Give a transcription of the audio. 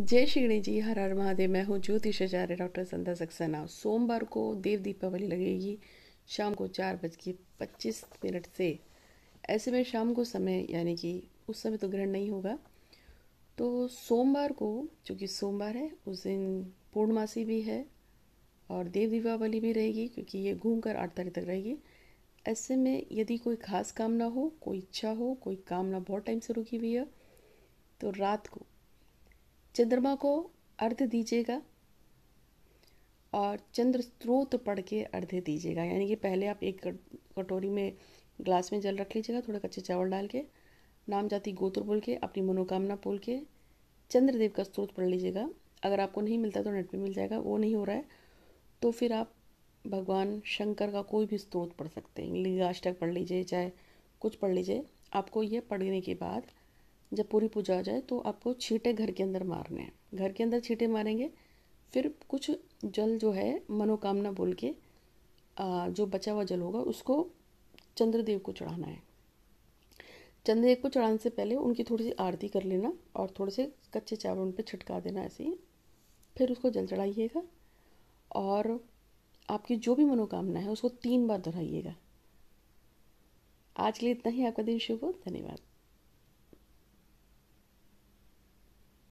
जय श्री जी हर हर महादेव मैं हूँ ज्योतिष आचार्य डॉक्टर संध्या सक्सेना सोमवार को देव दीपावली लगेगी शाम को चार बज के पच्चीस मिनट से ऐसे में शाम को समय यानी कि उस समय तो ग्रहण नहीं होगा तो सोमवार को चूँकि सोमवार है उस दिन पूर्णमासी भी है और देव दीपावली भी रहेगी क्योंकि ये घूम कर आठ तारीख तक रहेगी ऐसे में यदि कोई खास कामना हो कोई इच्छा हो कोई कामना बहुत टाइम से रुकी हुई है तो रात को चंद्रमा को अर्ध दीजिएगा और चंद्र स्रोत पढ़ के अर्ध दीजिएगा यानी कि पहले आप एक कटोरी में ग्लास में जल रख लीजिएगा थोड़ा कच्चे चावल डाल के नाम जाति गोत्र बोल के अपनी मनोकामना बोल के चंद्रदेव का स्रोत पढ़ लीजिएगा अगर आपको नहीं मिलता तो नेट पे मिल जाएगा वो नहीं हो रहा है तो फिर आप भगवान शंकर का कोई भी स्रोत पढ़ सकते हैं लिंगाष्टक पढ़ लीजिए चाहे कुछ पढ़ लीजिए आपको ये पढ़ने के बाद जब पूरी पूजा हो जाए तो आपको छींटे घर के अंदर मारने हैं घर के अंदर छींटे मारेंगे फिर कुछ जल जो है मनोकामना बोल के जो बचा हुआ जल होगा उसको चंद्रदेव को चढ़ाना है चंद्रदेव को चढ़ाने से पहले उनकी थोड़ी सी आरती कर लेना और थोड़े से कच्चे चावल उन पर छिटका देना ऐसे ही फिर उसको जल चढ़ाइएगा और आपकी जो भी मनोकामना है उसको तीन बार दोहराइएगा आज के लिए इतना ही आपका दिन शुभ हो धन्यवाद